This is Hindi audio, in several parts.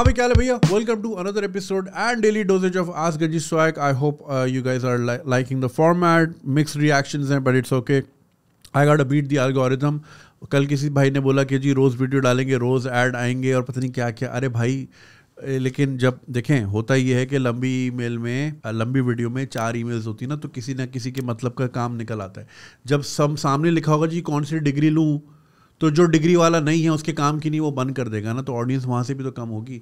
हाँ भाई क्या है भैया welcome to another episode and daily doses of आज गजी स्वाक I hope you guys are liking the format mix reaction हैं but it's okay I got a beat the algorithm कल किसी भाई ने बोला कि जी रोज़ वीडियो डालेंगे रोज़ ऐड आएंगे और पता नहीं क्या क्या अरे भाई लेकिन जब देखें होता ये है कि लंबी ईमेल में लंबी वीडियो में चार ईमेल्स होती ना तो किसी ना किसी के मतलब का काम निकल आता है जब सब सामने लिखा होगा जी कौन सी डिग्री लूँ तो जो डिग्री वाला नहीं है उसके काम की नहीं वो बंद कर देगा ना तो ऑडियंस वहाँ से भी तो कम होगी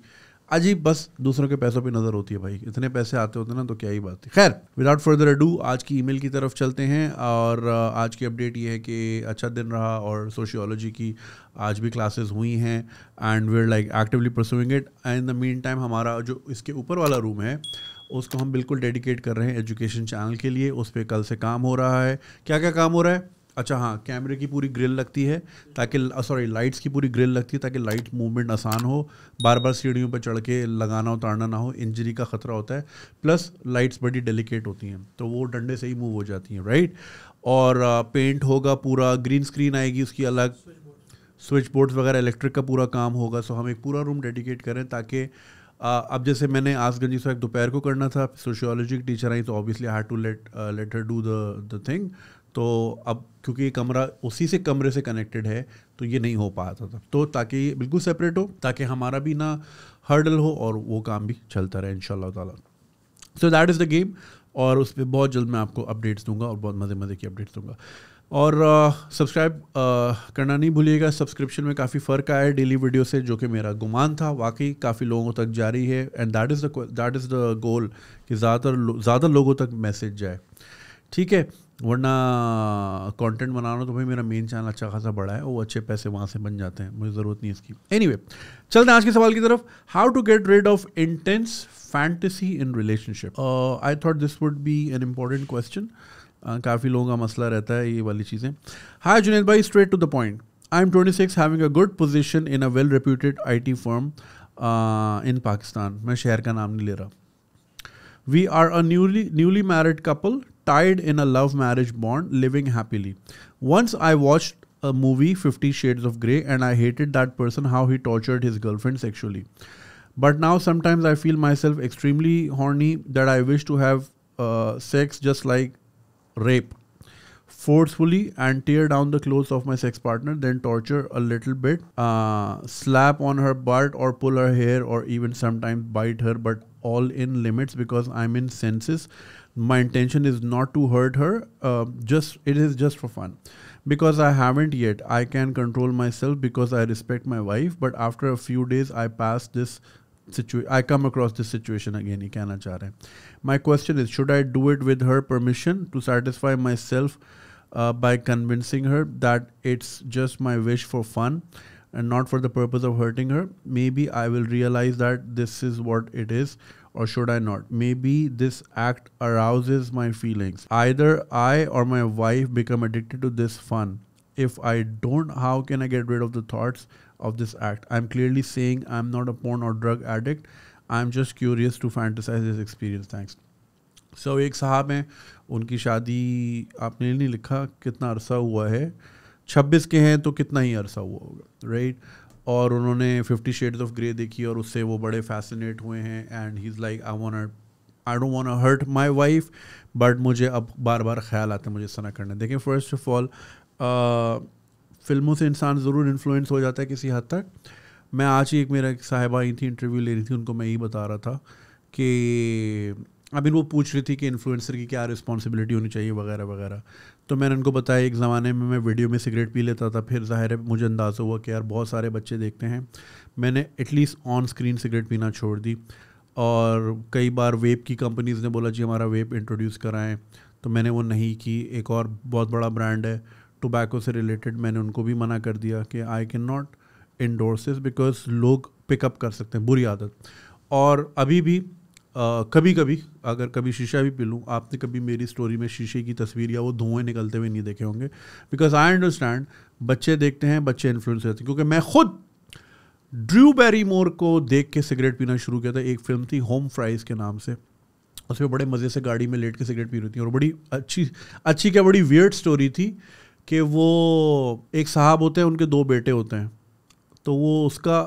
अजीब बस दूसरों के पैसों पे नज़र होती है भाई इतने पैसे आते होते ना तो क्या ही बात है खैर विदाउट फर्दर डू आज की ईमेल की तरफ चलते हैं और आज की अपडेट ये है कि अच्छा दिन रहा और सोशियोलॉजी की आज भी क्लासेस हुई हैं and we are like actively pursuing it and the mean time हमारा जो इसके ऊपर वाला रूम है उसको हम बिल्कुल डेडिकेट कर रहे हैं एजुकेशन चैनल के लिए उस पर कल से काम हो रहा है क्या क्या काम हो रहा है अच्छा हाँ कैमरे की पूरी ग्रिल लगती है ताकि सॉरी लाइट्स की पूरी ग्रिल लगती है ताकि लाइट मूवमेंट आसान हो बार बार सीढ़ियों पर चढ़ के लगाना उतारना ना हो इंजरी का ख़तरा होता है प्लस लाइट्स बड़ी डेलिकेट होती हैं तो वो डंडे से ही मूव हो जाती हैं राइट और पेंट होगा पूरा ग्रीन स्क्रीन आएगी उसकी अलग स्विच बोर्ड्स वगैरह इलेक्ट्रिक का पूरा काम होगा सो हम एक पूरा रूम डेडिकेट करें ताकि अब जैसे मैंने आसगंजी से दोपहर को करना था सोशियोलॉजी की टीचर आई तो obviously had to let let her do the thing तो अब क्योंकि ये कमरा उसी से कमरे से कनेक्टेड है तो ये नहीं हो पाता था तो ताकि ये बिल्कुल सेपरेट हो ताकि हमारा भी ना हर्डल हो और वो काम भी चलता रहे इन ताला so that is the game और उस पर बहुत जल्द मैं आपको अपडेट्स दूंगा और बहुत मज़े मज़े की अपडेट्स दूंगा और सब्सक्राइब uh, uh, करना नहीं भूलिएगा सब्सक्रिप्शन में काफ़ी फ़र्क आया है डेली वीडियो से जो कि मेरा गुमान था वाकई काफ़ी लोगों तक जारी है and that is that is the goal कि ज़्यादातर ज़्यादा लोगों तक मैसेज जाए ठीक है वरना कंटेंट बनाना तो भाई मेरा मेन चैनल अच्छा खासा बड़ा है वो अच्छे पैसे वहाँ से बन जाते हैं मुझे ज़रूरत नहीं इसकी एनी anyway, चलते हैं आज के सवाल की तरफ how to get rid of intense fantasy in relationship I thought this would be an important question काफ़ी लोगों का मसला रहता है ये वाली चीज़ें हाई जुनेद भाई straight to the point I am twenty six having a good position in a well reputed I T firm in Pakistan मैं शहर का नाम नहीं ले रहा we are a newly newly married couple tied in a love marriage bond, living happily. Once I watched a movie, Fifty Shades of Grey, and I hated that person how he tortured his girlfriend sexually. But now sometimes I feel myself extremely horny that I wish to have uh, sex just like rape forcefully and tear down the clothes of my sex partner, then torture a little bit, uh, slap on her butt or pull her hair or even sometimes bite her, but all in limits because I'm in senses. My intention is not to hurt her. Uh, just it is just for fun because I haven't yet. I can control myself because I respect my wife. But after a few days, I pass this situation. I come across this situation again. He My question is: Should I do it with her permission to satisfy myself? uh, by convincing her that it's just my wish for fun and not for the purpose of hurting her, maybe I will realize that this is what it is or should I not? Maybe this act arouses my feelings. Either I or my wife become addicted to this fun. If I don't, how can I get rid of the thoughts of this act? I'm clearly saying I'm not a porn or drug addict. I'm just curious to fantasize this experience. Thanks. So एक साहब हैं उनकी शादी आपने नहीं लिखा कितना अरसा हुआ है छब्बीस के हैं तो कितना ही अरसा हुआ होगा राइट और उन्होंने फिफ्टी शेड्स ऑफ ग्रे देखी और उससे वो बड़े फैसिनेट हुए हैं and he is like I want I don't want hurt my wife but मुझे अब बार बार ख्याल आता है मुझे सना करने देखें फर्स्ट ऑफ ऑल फिल्मों से इंसान ज़रूर इन्फ्लुएंस हो जाता है किसी हद तक मैं आज ही एक मेरा एक साहिबा आई थी इंटरव्यू ले रही थी उनको मैं यही बता रहा था कि आई मीन वो पूछ रही थी कि इन्फ्लुएंसर की क्या रिस्पॉन्सिबिलिटी होनी चाहिए वगैरह वगैरह तो मैंने उनको बताया एक ज़माने में मैं वीडियो में सिगरेट पी लेता था फिर ज़ाहिर है मुझे अंदाज़ा हुआ कि यार बहुत सारे बच्चे देखते हैं मैंने एटलीस्ट ऑन स्क्रीन सिगरेट पीना छोड़ दी और कई बार वेप की कंपनीज़ ने बोला जी हमारा वेप इंट्रोड्यूस कराएं तो मैंने वो नहीं की एक और बहुत बड़ा ब्रांड है टोबैको से रिलेटेड मैंने उनको भी मना कर दिया कि I can not endorse because लोग पिकअप कर सकते हैं बुरी आदत और अभी भी कभी कभी अगर कभी शीशा भी पी लूँ आपने कभी मेरी स्टोरी में शीशे की तस्वीर या वो धुएँ निकलते हुए नहीं देखे होंगे बिकॉज आई अंडरस्टैंड बच्चे देखते हैं बच्चे इन्फ्लुएंस रहते हैं क्योंकि मैं खुद ड्रू बेरी मोर को देख के सिगरेट पीना शुरू किया था एक फिल्म थी होम फ्राइज के नाम से उसमें बड़े मज़े से गाड़ी में लेट के सिगरेट पी रही थी और बड़ी अच्छी अच्छी क्या बड़ी वियर्ड स्टोरी थी कि वो एक साहब होते हैं उनके दो बेटे होते हैं तो वो उसका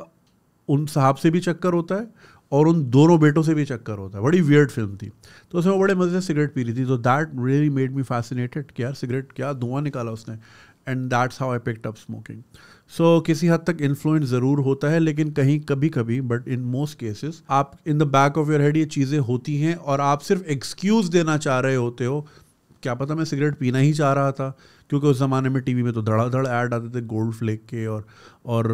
उन साहब से भी चक्कर होता है और उन दोनों बेटों से भी चक्कर होता है बड़ी वियर्ड फिल्म थी तो उसमें वो बड़े मज़े से सिगरेट पी रही थी तो that really made me fascinated कि यार सिगरेट क्या धुआं निकाला उसने and that's how I picked up smoking so किसी हद तक इन्फ्लुएंस ज़रूर होता है लेकिन कहीं कभी कभी बट इन मोस्ट केसेस आप in the back of your head ये चीज़ें होती हैं और आप सिर्फ एक्सक्यूज़ देना चाह रहे होते हो क्या पता मैं सिगरेट पीना ही चाह रहा था क्योंकि उस ज़माने में टीवी में तो धड़ाधड़ ऐड आते थे गोल्ड फ्लेक के और और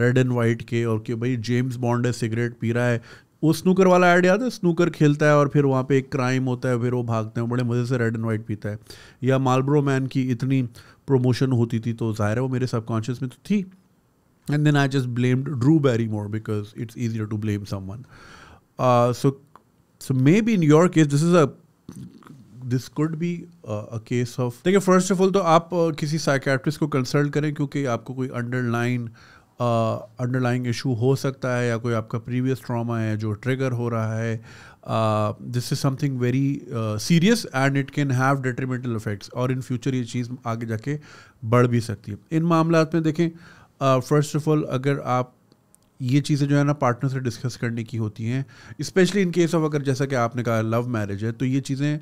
रेड एंड वाइट के और कि भाई जेम्स बॉन्ड है सिगरेट पी रहा है वो स्नूकर वाला ऐड याद है स्नूकर खेलता है और फिर वहाँ पे एक क्राइम होता है फिर वो भागते हैं बड़े मज़े से रेड एंड वाइट पीता है या मालब्रो मैन की इतनी प्रोमोशन होती थी तो ज़ाहिर है वो मेरे सबकॉन्शियस में तो थी and then I just blamed Drew Barry more because it's easier to blame one so so maybe in your case this is a this could be a case of देखिए फर्स्ट ऑफ ऑल तो आप uh, किसी साइकेट्रिस्ट को कंसल्ट करें क्योंकि आपको कोई अंडरलाइन लाइन इशू हो सकता है या कोई आपका प्रीवियस ट्रामा है जो ट्रिगर हो रहा है this is something very serious and it can have detrimental effects और इन फ्यूचर ये चीज़ आगे जाके बढ़ भी सकती है इन मामला में देखें फर्स्ट ऑफ ऑल अगर आप ये चीज़ें जो है ना पार्टनर से डिस्कस करने की होती हैं स्पेशली इन केस ऑफ अगर जैसा कि आपने कहा लव मैरिज है तो ये चीज़ें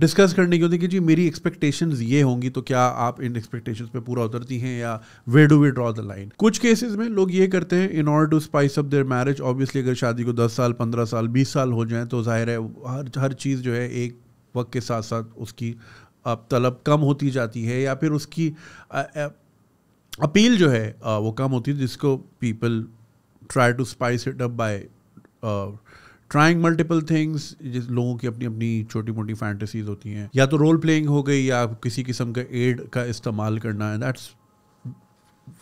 डिस्कस करने की होती है कि जी मेरी एक्सपेक्टेशन ये होंगी तो क्या आप इन एक्सपेक्टेशन पे पूरा उतरती हैं या where do we draw the line कुछ केसेस में लोग ये करते हैं in order to spice up their marriage obviously अगर शादी को 10 साल 15 साल 20 साल हो जाए तो जाहिर है हर हर चीज़ जो है एक वक्त के साथ साथ उसकी अब तलब कम होती जाती है या फिर उसकी अपील जो है वो कम होती है जिसको people try to spice it up by trying multiple things जिस लोगों की अपनी अपनी छोटी मोटी फैंटेसीज होती हैं या तो रोल प्लेइंग हो गई या किसी किस्म का एड का इस्तेमाल करना है दैट्स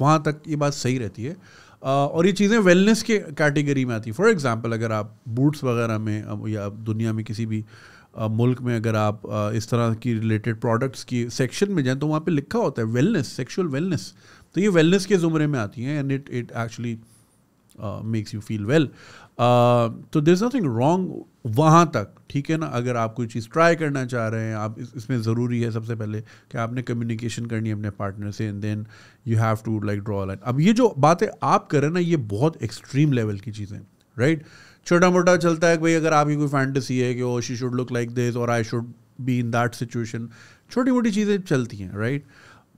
वहाँ तक ये बात सही रहती है Uh, और ये चीज़ें वेलनेस के कैटेगरी में आती हैं फॉर एग्ज़ाम्पल अगर आप बूट्स वगैरह में या दुनिया में किसी भी मुल्क में अगर आप इस तरह की रिलेटेड प्रोडक्ट्स की सेक्शन में जाएँ तो वहाँ पे लिखा होता है वेलनेस सेक्शुअल वेलनेस तो ये वेलनेस के ज़ुमरे में आती हैं and it it actually makes you feel well तो देर इज़ नथिंग रॉन्ग वहाँ तक ठीक है ना अगर आप कोई चीज़ ट्राई करना चाह रहे हैं आप इस, इसमें ज़रूरी है सबसे पहले कि आपने कम्युनिकेशन करनी है अपने पार्टनर से and then you have to like draw line अब ये जो बातें आप करें ना ये बहुत एक्सट्रीम लेवल की चीज़ें राइट छोटा मोटा चलता है कि भाई अगर आपकी कोई फैंटेसी है कि oh she should look like this और I should be in that situation छोटी मोटी चीज़ें चलती हैं राइट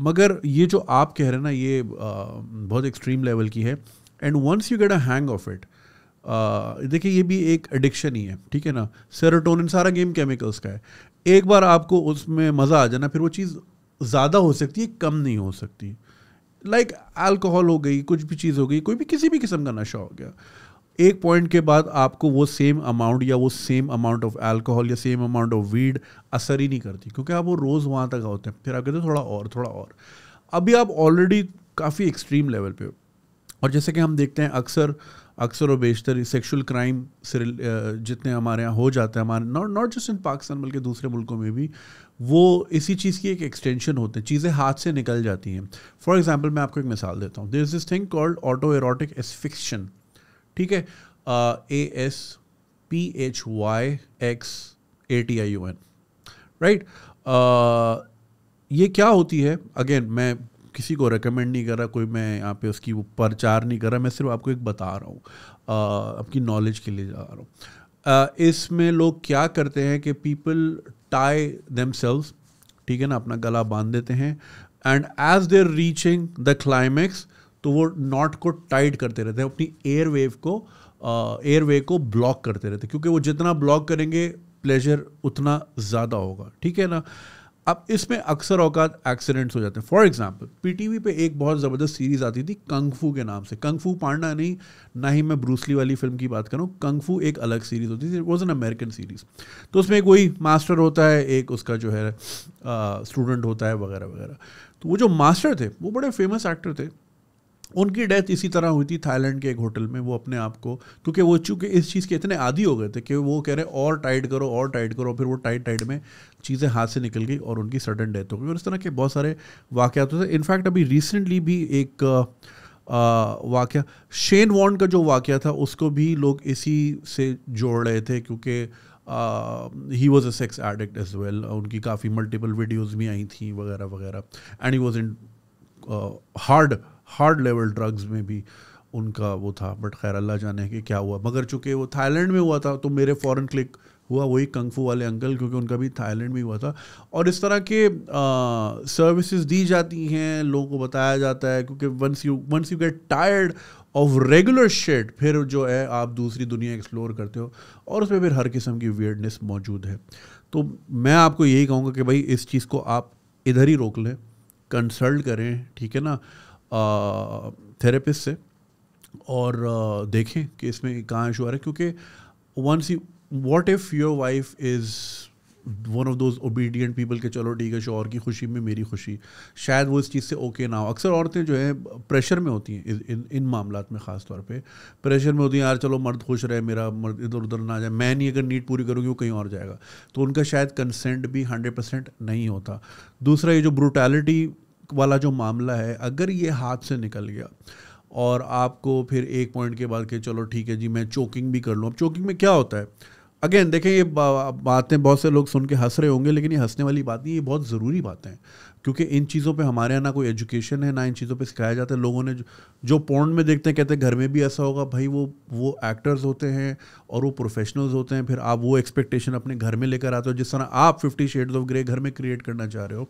मगर ये जो आप कह रहे हैं ना ये uh, बहुत एक्सट्रीम लेवल की है and once you get a hang of it देखिए ये भी एक एडिक्शन ही है ठीक है ना सेरोटोनिन सारा गेम केमिकल्स का है एक बार आपको उसमें मज़ा आ जाना फिर वो चीज़ ज़्यादा हो सकती है कम नहीं हो सकती लाइक like, अल्कोहल हो गई कुछ भी चीज़ हो गई कोई भी किसी भी किस्म का नशा हो गया एक पॉइंट के बाद आपको वो सेम अमाउंट या वो सेम अमाउंट ऑफ अल्कोहल या सेम अमाउंट ऑफ वीड असर ही नहीं करती क्योंकि आप वो रोज़ वहाँ तक होते हैं फिर आप कहते हैं थोड़ा और थोड़ा और अभी आप ऑलरेडी काफ़ी एक्सट्रीम लेवल पे हो और जैसे कि हम देखते हैं अक्सर अक्सर और बेशतर सेक्शुअल क्राइम से जितने हमारे यहाँ हो जाते हैं हमारे not not just in Pakistan बल्कि दूसरे मुल्कों में भी वो इसी चीज़ की एक एक्सटेंशन होते हैं चीज़ें हाथ से निकल जाती हैं फॉर एग्जाम्पल मैं आपको एक मिसाल देता हूँ this is this thing called auto erotic asphyxiation ठीक है A S P H Y X A T I U N right ये क्या होती है अगेन मैं किसी को रिकमेंड नहीं कर रहा कोई मैं यहाँ पे उसकी वो प्रचार नहीं कर रहा मैं सिर्फ आपको एक बता रहा हूँ आपकी नॉलेज के लिए जा रहा हूँ इसमें लोग क्या करते हैं कि पीपल टाई देम ठीक है ना अपना गला बांध देते हैं and as they're reaching the climax तो वो नॉट को टाइट करते रहते हैं अपनी एयर वेव को एयर वे को ब्लॉक करते रहते हैं क्योंकि वो जितना ब्लॉक करेंगे प्लेजर उतना ज़्यादा होगा ठीक है ना अब इसमें अक्सर औकात एक्सीडेंट्स हो जाते हैं for example P T V पर एक बहुत ज़बरदस्त सीरीज़ आती थी कंगफू के नाम से कंगफू पांडा नहीं ना ही मैं ब्रूसली वाली फिल्म की बात करूँ कंगफू एक अलग सीरीज़ होती थी वॉज एन अमेरिकन सीरीज़ तो उसमें कोई मास्टर होता है एक उसका जो है स्टूडेंट होता है वगैरह वगैरह तो वो जो मास्टर थे वो बड़े फेमस एक्टर थे उनकी डेथ इसी तरह हुई थी थाईलैंड के एक होटल में वो अपने आप को क्योंकि वो चूँकि इस चीज़ के इतने आदि हो गए थे कि वो कह रहे और टाइट करो और टाइट करो फिर वो टाइट टाइट में चीज़ें हाथ से निकल गई और उनकी सडन डेथ हो गई और इस तरह के बहुत सारे वाक़ होते थे इनफैक्ट अभी रिसेंटली भी एक वाक़ शेन वॉन का जो वाक़ था उसको भी लोग इसी से जोड़ रहे थे क्योंकि he was a sex addict as well उनकी काफ़ी मल्टीपल वीडियोज़ भी आई थी वगैरह वगैरह and he was in hard hard level drugs में भी उनका वो था बट खैर अल्लाह जाने कि क्या हुआ मगर चूंकि वो थाईलैंड में हुआ था तो मेरे फ़ौरन क्लिक हुआ वही कंगफू वाले अंकल क्योंकि उनका भी थाईलैंड में हुआ था और इस तरह के सर्विसेज दी जाती हैं लोगों को बताया जाता है क्योंकि once you once you get tired of regular shed फिर जो है आप दूसरी दुनिया एक्सप्लोर करते हो और उसमें फिर हर किस्म की वियर्डनेस मौजूद है तो मैं आपको यही कहूँगा कि भाई इस चीज़ को आप इधर ही रोक लें कंसल्ट करें ठीक है ना थेरेपिस्ट से और uh, देखें कि इसमें कहाँ इशू आ रहा है क्योंकि once you what if your wife is one of those obedient people के चलो ठीक है शोर की खुशी में मेरी खुशी शायद वो इस चीज़ से ओके ना हो अक्सर औरतें जो हैं प्रेशर में होती हैं इन इन मामला में ख़ास तौर पे प्रेशर में होती हैं यार चलो मर्द खुश रहे मेरा मर्द इधर उधर ना जाए मैं नहीं अगर नीट पूरी करूँगी वो कहीं और जाएगा तो उनका शायद कंसेंट भी हंड्रेड परसेंट नहीं होता दूसरा ये जो ब्रूटैलिटी वाला जो मामला है अगर ये हाथ से निकल गया और आपको फिर एक पॉइंट के बाद के चलो ठीक है जी मैं चोकिंग भी कर लूँ अब चोकिंग में क्या होता है अगेन देखें ये बातें बहुत से लोग सुन के हंस रहे होंगे लेकिन ये हंसने वाली बात नहीं ये बहुत ज़रूरी बातें हैं क्योंकि इन चीज़ों पे हमारे यहाँ ना कोई एजुकेशन है ना इन चीज़ों पे सिखाया जाता है लोगों ने जो, जो पॉन्ड में देखते हैं कहते हैं घर में भी ऐसा होगा भाई वो वो एक्टर्स होते हैं और वो प्रोफेशनल्स होते हैं फिर आप वो एक्सपेक्टेशन अपने घर में लेकर आते हो जिस तरह आप फिफ्टी शेड्स ऑफ ग्रे घर में क्रिएट करना चाह रहे हो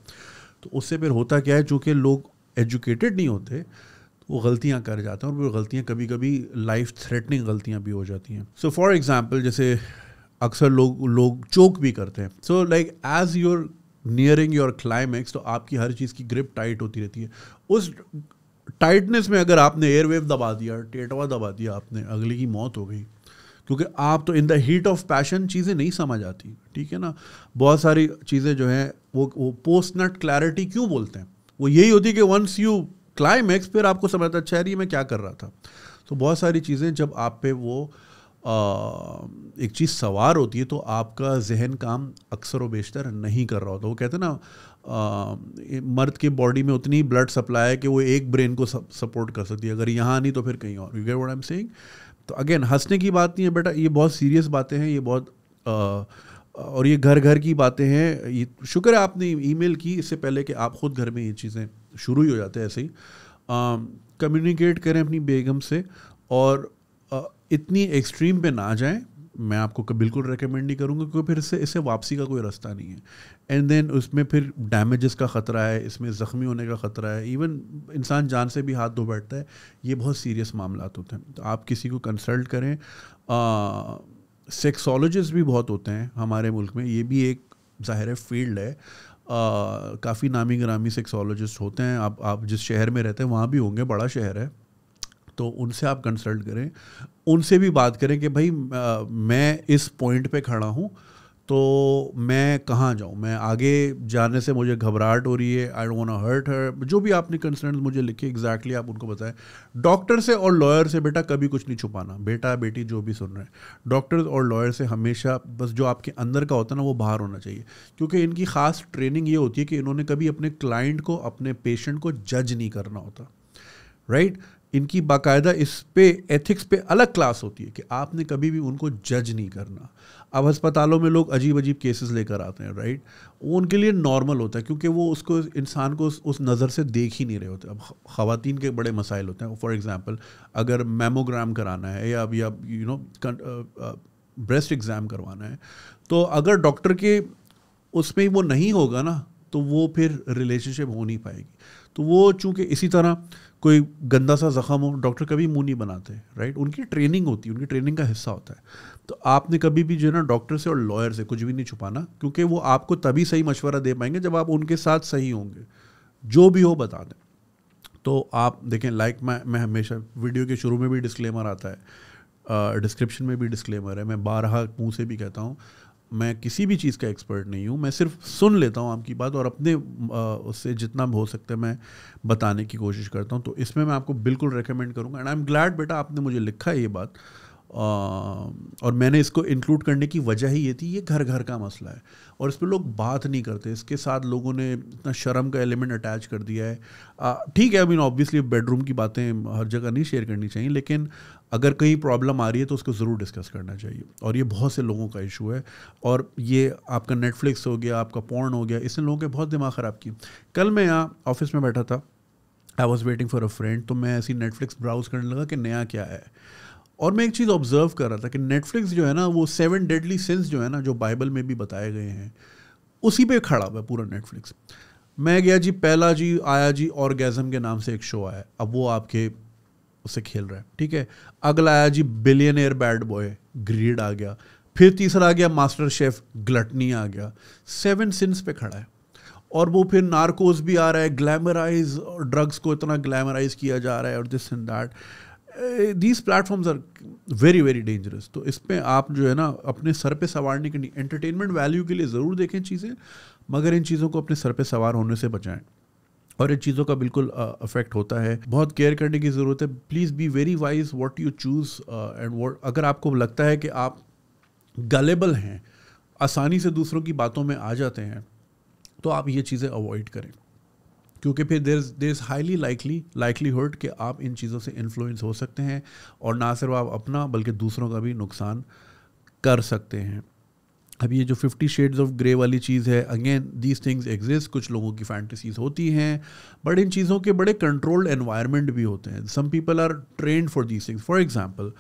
तो उससे फिर होता क्या है चूँकि लोग एजुकेटेड नहीं होते वो गलतियाँ कर जाते हैं और वो गलतियाँ कभी कभी लाइफ थ्रेटनिंग गलतियाँ भी हो जाती हैं सो फॉर एग्ज़ाम्पल जैसे अक्सर लोग लोग चोक भी करते हैं so like as you're nearing your climax तो आपकी हर चीज़ की ग्रिप टाइट होती रहती है उस टाइटनेस में अगर आपने एयरवेव दबा दिया टेटवा दबा दिया आपने अगले की मौत हो गई क्योंकि आप तो in the heat of passion चीज़ें नहीं समझ आती ठीक है ना बहुत सारी चीज़ें जो हैं वो वो पोस्ट नट क्लैरिटी क्यों बोलते हैं वो यही होती है कि वंस यू क्लाइमैक्स फिर आपको समझ आता अच्छा मैं क्या कर रहा था तो बहुत सारी चीज़ें जब आप पे वो आ, एक चीज़ सवार होती है तो आपका जहन काम अक्सर व बेशतर नहीं कर रहा होता वो कहते हैं ना आ, मर्द के बॉडी में उतनी ब्लड सप्लाई है कि वो एक ब्रेन को सपोर्ट कर सकती है अगर यहाँ नहीं तो फिर कहीं और you get what I am saying तो अगेन हंसने की बात नहीं है बेटा ये बहुत सीरियस बातें हैं ये बहुत आ, और ये घर घर की बातें हैं ये शुक्र है आपने ईमेल की इससे पहले कि आप खुद घर में ये चीज़ें शुरू ही हो जाते हैं ऐसे ही कम्युनिकेट करें अपनी बेगम से और आ, इतनी एक्सट्रीम पे ना जाएं मैं आपको बिल्कुल रिकमेंड नहीं करूँगा क्योंकि फिर इससे इससे वापसी का कोई रास्ता नहीं है एंड देन उसमें फिर डैमेजेस का ख़तरा है इसमें ज़ख्मी होने का ख़तरा है इवन इंसान जान से भी हाथ धो बैठता है ये बहुत सीरियस मामला होते हैं तो आप किसी को कंसल्ट करें आ, सेक्सोलॉजिस्ट भी बहुत होते हैं हमारे मुल्क में ये भी एक ज़ाहिर फील्ड है काफ़ी नामी ग्रामी सेक्सोलॉजिस्ट होते हैं आप आप जिस शहर में रहते हैं वहाँ भी होंगे बड़ा शहर है तो उनसे आप कंसल्ट करें उनसे भी बात करें कि भाई आ, मैं इस पॉइंट पे खड़ा हूँ तो मैं कहाँ जाऊँ मैं आगे जाने से मुझे घबराहट हो रही है I don't want hurt her जो भी आपने कंसर्न मुझे लिखे एग्जैक्टली exactly आप उनको बताएं डॉक्टर से और लॉयर से बेटा कभी कुछ नहीं छुपाना बेटा बेटी जो भी सुन रहे हैं डॉक्टर और लॉयर से हमेशा बस जो आपके अंदर का होता है ना वो बाहर होना चाहिए क्योंकि इनकी ख़ास ट्रेनिंग ये होती है कि इन्होंने कभी अपने क्लाइंट को अपने पेशेंट को जज नहीं करना होता राइट right? इनकी बाकायदा इस पे एथिक्स पे अलग क्लास होती है कि आपने कभी भी उनको जज नहीं करना अब अस्पतालों में लोग अजीब अजीब केसेस लेकर आते हैं राइट वो उनके लिए नॉर्मल होता है क्योंकि वो उसको इंसान को उस, उस नज़र से देख ही नहीं रहे होते अब ख़वान के बड़े मसाइल होते हैं फॉर एग्ज़ाम्पल अगर मेमोग्राम कराना है या या यू नो ब्रेस्ट एग्ज़ाम करवाना है तो अगर डॉक्टर के उसमें वो नहीं होगा ना तो वो फिर रिलेशनशिप हो नहीं पाएगी तो वो चूँकि इसी तरह कोई गंदा सा ज़ख्म हो डॉक्टर कभी मुंह नहीं बनाते राइट उनकी ट्रेनिंग होती है उनकी ट्रेनिंग का हिस्सा होता है तो आपने कभी भी जो है ना डॉक्टर से और लॉयर से कुछ भी नहीं छुपाना क्योंकि वो आपको तभी सही मशवरा दे पाएंगे जब आप उनके साथ सही होंगे जो भी हो बता दें तो आप देखें लाइक मैं मैं हमेशा वीडियो के शुरू में भी डिस्क्लेमर आता है डिस्क्रिप्शन में भी डिस्क्लेमर है मैं बारह मुँह से भी कहता हूँ मैं किसी भी चीज़ का एक्सपर्ट नहीं हूँ मैं सिर्फ सुन लेता हूँ आपकी बात और अपने उससे जितना हो सकता है मैं बताने की कोशिश करता हूँ तो इसमें मैं आपको बिल्कुल रिकमेंड करूँगा एंड आई एम ग्लैड बेटा आपने मुझे लिखा है ये बात और मैंने इसको इंक्लूड करने की वजह ही ये थी ये घर घर का मसला है और इस पर लोग बात नहीं करते इसके साथ लोगों ने इतना शर्म का एलिमेंट अटैच कर दिया है ठीक है आई मीन ऑब्वियसली बेडरूम की बातें हर जगह नहीं शेयर करनी चाहिए लेकिन अगर कहीं प्रॉब्लम आ रही है तो उसको ज़रूर डिस्कस करना चाहिए और ये बहुत से लोगों का इशू है और ये आपका नेटफ्लिक्स हो गया आपका पॉर्न हो गया इसने लोगों के बहुत दिमाग ख़राब किए कल मैं यहाँ ऑफिस में बैठा था I was waiting for a friend तो मैं ऐसी नेटफ्लिक्स ब्राउज़ करने लगा कि नया क्या है और मैं एक चीज़ ऑब्जर्व कर रहा था कि नेटफ्लिक्स जो है ना वो सेवन डेडली सेंस जो है ना जो बाइबल में भी बताए गए हैं उसी पे खड़ा हुआ है पूरा नेटफ्लिक्स मैं गया जी पहला जी आया जी और के नाम से एक शो आया अब वो आपके उससे खेल रहा है ठीक है अगला आया जी billionaire bad boy greed आ गया फिर तीसरा आ गया मास्टर शेफ ग्लटनी आ गया सेवन सिंस पे खड़ा है और वो फिर नार्कोज भी आ रहा है ग्लैमराइज ड्रग्स को इतना ग्लैमराइज किया जा रहा है और this and that these platforms are very very dangerous तो इस पर आप जो है ना अपने सर पे सवारने के लिए एंटरटेनमेंट वैल्यू के लिए ज़रूर देखें चीज़ें मगर इन चीज़ों को अपने सर पे सवार होने से बचाएं और इन चीज़ों का बिल्कुल अफेक्ट uh, होता है बहुत केयर करने की ज़रूरत है please be very wise what you choose and what अगर आपको लगता है कि आप गलेबल हैं आसानी से दूसरों की बातों में आ जाते हैं तो आप ये चीज़ें अवॉइड करें क्योंकि फिर there there is highly likely likelihood कि आप इन चीज़ों से इन्फ्लुएंस हो सकते हैं और ना सिर्फ आप अपना बल्कि दूसरों का भी नुकसान कर सकते हैं अब ये जो फिफ्टी शेड्स ऑफ ग्रे वाली चीज़ है अगेन दीज थिंग्स एग्जिस्ट कुछ लोगों की फैंटसीज़ होती हैं बट इन चीज़ों के बड़े कंट्रोल्ड एनवायरनमेंट भी होते हैं some people are trained for these things for example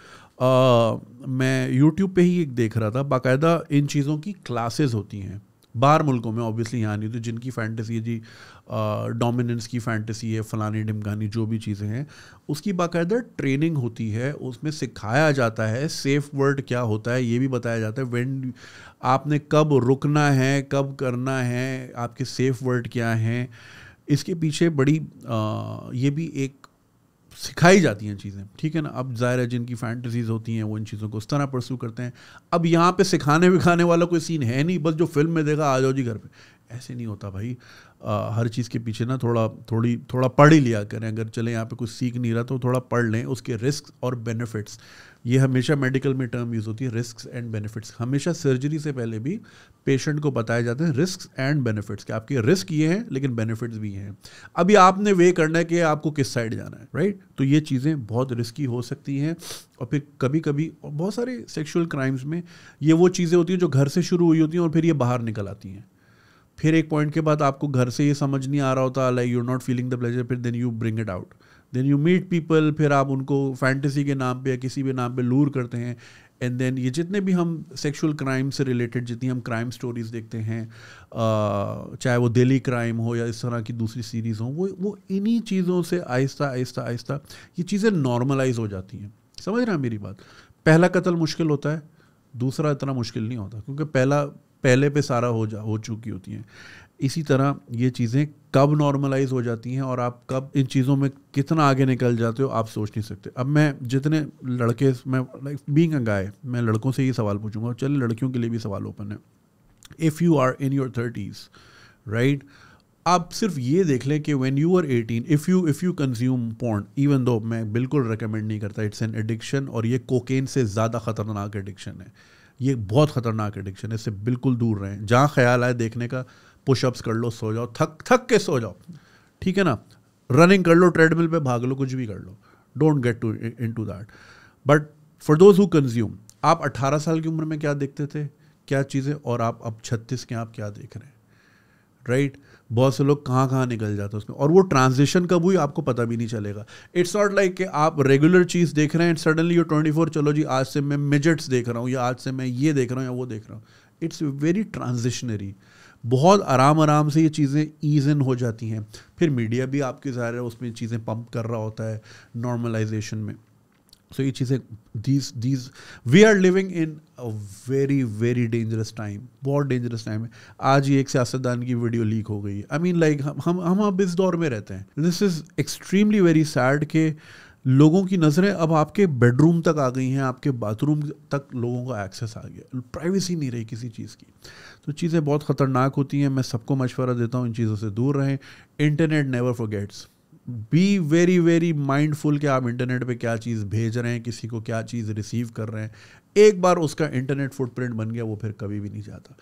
मैं यूट्यूब पे ही एक देख रहा था बाकायदा इन चीज़ों की क्लासेस होती हैं बाहर मुल्कों में ऑब्वियसली यहाँ नहीं तो जिनकी फैंटेसी है जी डोमिनेंस की फैंटेसी है फलानी ढिमकानी जो भी चीज़ें हैं उसकी बाकायदा ट्रेनिंग होती है उसमें सिखाया जाता है सेफ वर्ड क्या होता है ये भी बताया जाता है वेन आपने कब रुकना है कब करना है आपके सेफ वर्ड क्या हैं इसके पीछे बड़ी आ, ये भी एक सिखाई जाती हैं चीज़ें ठीक है ना अब ज़ाहिर है जिनकी फैंटसीज होती हैं वो इन चीज़ों को उस तरह परसू करते हैं अब यहाँ पे सिखाने विखाने वाला कोई सीन है नहीं बस जो फिल्म में देखा आ जाओ जी घर पे ऐसे नहीं होता भाई आ, हर चीज़ के पीछे ना थोड़ा थोड़ी थोड़ा पढ़ ही लिया करें अगर चले यहाँ पे कुछ सीख नहीं रहा तो थोड़ा पढ़ लें उसके रिस्क और बेनिफिट्स ये हमेशा मेडिकल में टर्म यूज़ होती है रिस्क एंड बेनिफिट्स हमेशा सर्जरी से पहले भी पेशेंट को बताए जाते हैं रिस्क एंड बेनिफिट्स कि आपके रिस्क ये हैं लेकिन बेनिफिट्स भी हैं अभी आपने वे करना है कि आपको किस साइड जाना है राइट तो ये चीज़ें बहुत रिस्की हो सकती हैं और फिर कभी कभी बहुत सारे सेक्शुअल क्राइम्स में ये वो चीज़ें होती हैं जो घर से शुरू हुई होती हैं और फिर ये बाहर निकल आती हैं फिर एक पॉइंट के बाद आपको घर से ये समझ नहीं आ रहा होता like you are not feeling the pleasure फिर then you bring it out then you meet people फिर आप उनको फैंटेसी के नाम पे या किसी भी नाम पे लूर करते हैं एंड देन ये जितने भी हम सेक्सुअल क्राइम से रिलेटेड जितनी हम क्राइम स्टोरीज देखते हैं चाहे वो दिल्ली क्राइम हो या इस तरह की दूसरी सीरीज़ हो वो वो इन्हीं चीज़ों से आहिस्ता आहिस्ता आहिस्ता ये चीज़ें नॉर्मलाइज हो जाती हैं समझ रहे हैं मेरी बात पहला कत्ल मुश्किल होता है दूसरा इतना मुश्किल नहीं होता क्योंकि पहला पहले पे सारा हो जा हो चुकी होती हैं इसी तरह ये चीज़ें कब नॉर्मलाइज हो जाती हैं और आप कब इन चीज़ों में कितना आगे निकल जाते हो आप सोच नहीं सकते अब मैं जितने लड़के मैं लाइक बींग अ गाय मैं लड़कों से ये सवाल पूछूंगा चल लड़कियों के लिए भी सवाल ओपन है if you are in your thirties right आप सिर्फ ये देख लें कि when you are eighteen if you if you consume porn even though मैं बिल्कुल रिकमेंड नहीं करता इट्स एन एडिक्शन और ये कोकेन से ज़्यादा ख़तरनाक एडिक्शन है ये बहुत ख़तरनाक एडिक्शन है इससे बिल्कुल दूर रहें जहाँ ख्याल आए देखने का पुशअप्स कर लो सो जाओ थक थक के सो जाओ ठीक है ना रनिंग कर लो ट्रेडमिल पे भाग लो कुछ भी कर लो don't get too into that but for those who consume आप 18 साल की उम्र में क्या देखते थे क्या चीज़ें और आप अब 36 के आप क्या देख रहे हैं राइट right? बहुत से लोग कहाँ कहाँ निकल जाते हैं उसमें और वो ट्रांजिशन कब हुई आपको पता भी नहीं चलेगा इट्स नॉट लाइक कि आप रेगुलर चीज़ देख रहे हैं and suddenly you twenty four चलो जी आज से मैं मिजट्स देख रहा हूँ या आज से मैं ये देख रहा हूँ या वो देख रहा हूँ इट्स वेरी ट्रांजिशनरी बहुत आराम आराम से ये चीज़ें ईज इन हो जाती हैं फिर मीडिया भी आपके ज़ाहिर है उसमें चीज़ें पंप कर रहा होता है नॉर्मलाइजेशन में सो ये चीज़ें these these we are living in a very very dangerous time बहुत डेंजरस टाइम है आज ही एक सियासतदान की वीडियो लीक हो गई है आई मीन लाइक हम हम अब इस दौर में रहते हैं this is extremely very sad के लोगों की नज़रें अब आपके बेडरूम तक आ गई हैं आपके बाथरूम तक लोगों का एक्सेस आ गया प्राइवेसी नहीं रही किसी चीज़ की तो चीज़ें बहुत ख़तरनाक होती हैं मैं सबको मशवरा देता हूँ इन चीज़ों से दूर रहें internet never forgets be very very mindful कि आप इंटरनेट पे क्या चीज़ भेज रहे हैं किसी को क्या चीज़ रिसीव कर रहे हैं एक बार उसका इंटरनेट फुटप्रिंट बन गया वो फिर कभी भी नहीं जाता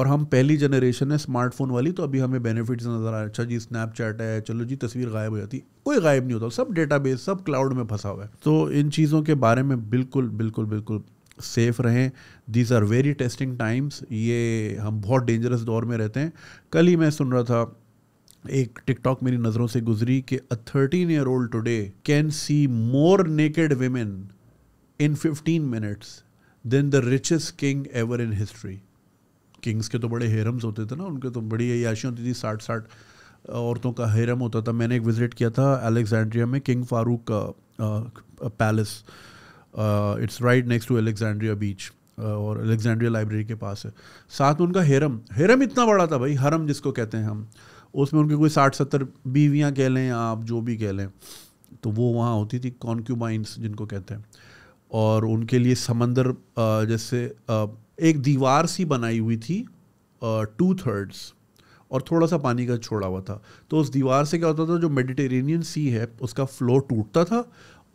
और हम पहली जनरेशन है स्मार्टफोन वाली तो अभी हमें बेनिफिट्स नज़र आ है अच्छा जी स्नैपचैट है चलो जी तस्वीर गायब हो जाती कोई गायब नहीं होता सब डेटाबेस सब क्लाउड में फंसा हुआ है तो इन चीज़ों के बारे में बिल्कुल बिल्कुल बिल्कुल सेफ रहें these are very testing times ये हम बहुत डेंजरस दौर में रहते हैं कल ही मैं सुन रहा था एक टिकटॉक मेरी नज़रों से गुजरी कि a thirteen year old today can see more naked women in fifteen minutes than the richest king ever in history kings के तो बड़े हेरम्स होते थे ना उनके तो बड़ी अयाशी होती थी साठ साठ औरतों का हेरम होता था मैंने एक विज़िट किया था अलेक्जेंड्रिया में किंग फारूक का palace uh, it's right next to Alexandria beach और अलेक्जेंड्रिया लाइब्रेरी के पास है साथ में उनका हेरम हेरम इतना बड़ा था भाई हरम जिसको कहते हैं हम उसमें उनके कोई साठ सत्तर बीवियाँ कह लें आप जो भी कह लें तो वो वहाँ होती थी कॉन्क्यूबाइंस जिनको कहते हैं और उनके लिए समंदर uh, जैसे uh, एक दीवार सी बनाई हुई थी टू uh, थर्ड्स और थोड़ा सा पानी का छोड़ा हुआ था तो उस दीवार से क्या होता था जो मेडिटेरेनियन सी है उसका फ्लो टूटता था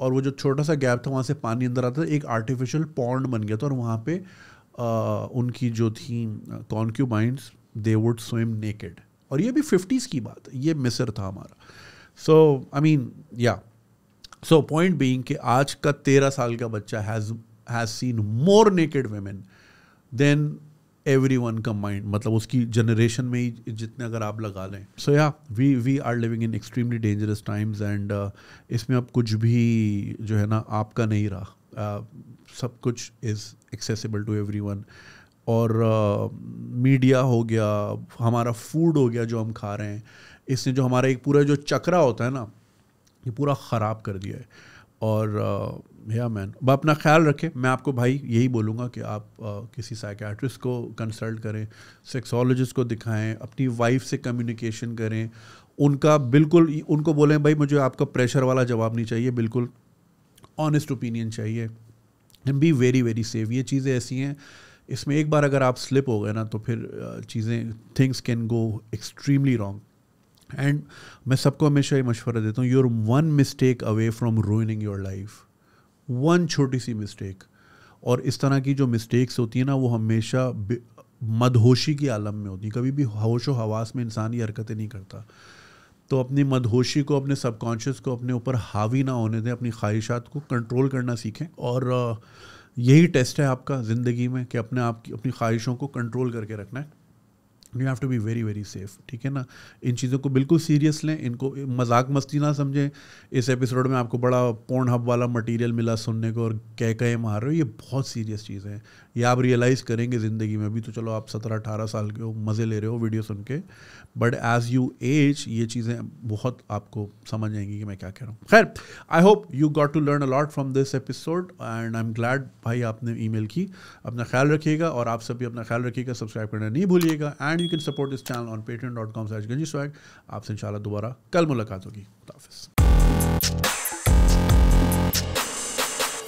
और वो जो छोटा सा गैप था वहाँ से पानी अंदर आता था एक आर्टिफिशियल पॉन्ड बन गया था और वहाँ पे आ, उनकी जो थी concubines they would swim naked और ये भी फिफ्टीज़ की बात है ये मिसर था हमारा सो आई मीन या सो पॉइंट बीइंग कि आज का तेरह साल का बच्चा has has seen more naked women than every one mind मतलब उसकी जनरेशन में ही जितने अगर आप लगा लें सो या we we are living in extremely dangerous times and इसमें अब कुछ भी जो है ना आपका नहीं रहा uh, सब कुछ is accessible to everyone और मीडिया uh, हो गया हमारा फूड हो गया जो हम खा रहे हैं इसने जो हमारा एक पूरा जो चक्रा होता है ना ये पूरा ख़राब कर दिया है और या मैन अब अपना ख्याल रखें मैं आपको भाई यही बोलूँगा कि आप आ, किसी साइकेट्रिस्ट को कंसल्ट करें सेक्सोलॉजिस्ट को दिखाएं अपनी वाइफ से कम्युनिकेशन करें उनका बिल्कुल उनको बोलें भाई मुझे आपका प्रेशर वाला जवाब नहीं चाहिए बिल्कुल ऑनेस्ट ओपिनियन चाहिए and be very very safe ये चीज़ें ऐसी हैं इसमें एक बार अगर आप स्लिप हो गए ना तो फिर चीज़ें things can go extremely wrong and मैं सबको हमेशा ये मशवरा देता हूँ you're one mistake away from ruining your life one छोटी सी मिस्टेक और इस तरह की जो मिस्टेक्स होती है ना वो हमेशा मदहोशी की आलम में होती हैं कभी भी होश व हवास में इंसान ये हरकतें नहीं करता तो अपनी मदहोशी को अपने सबकॉन्शियस को अपने ऊपर हावी ना होने दें अपनी ख्वाहिशात को कंट्रोल करना सीखें और यही टेस्ट है आपका ज़िंदगी में कि अपने आप की अपनी ख्वाहिशों को कंट्रोल करके रखना है you have to be very very safe ठीक है ना इन चीज़ों को बिल्कुल सीरियस लें इनको मजाक मस्ती ना समझें इस एपिसोड में आपको बड़ा पोर्न हब वाला मटेरियल मिला सुनने को और कह कहे मार रहे हो ये बहुत सीरियस चीज़ है ये आप रियलाइज़ करेंगे ज़िंदगी में भी तो चलो आप सत्रह अठारह साल के हो मज़े ले रहे हो वीडियो सुन के बट एज़ यू एज ये चीज़ें बहुत आपको समझ आएंगी कि मैं क्या कह रहा हूँ खैर I hope you got to learn a lot from this episode and I am glad भाई आपने ई की अपना ख्याल रखिएगा और आप सभी अपना ख्याल रखिएगा सब्सक्राइब करना नहीं भूलिएगा and and you can support this channel on Paytm dot com सैच गंजी स्वैग आपसे इंशाल्लाह दोबारा कल मुलाकात होगी खुदाफिज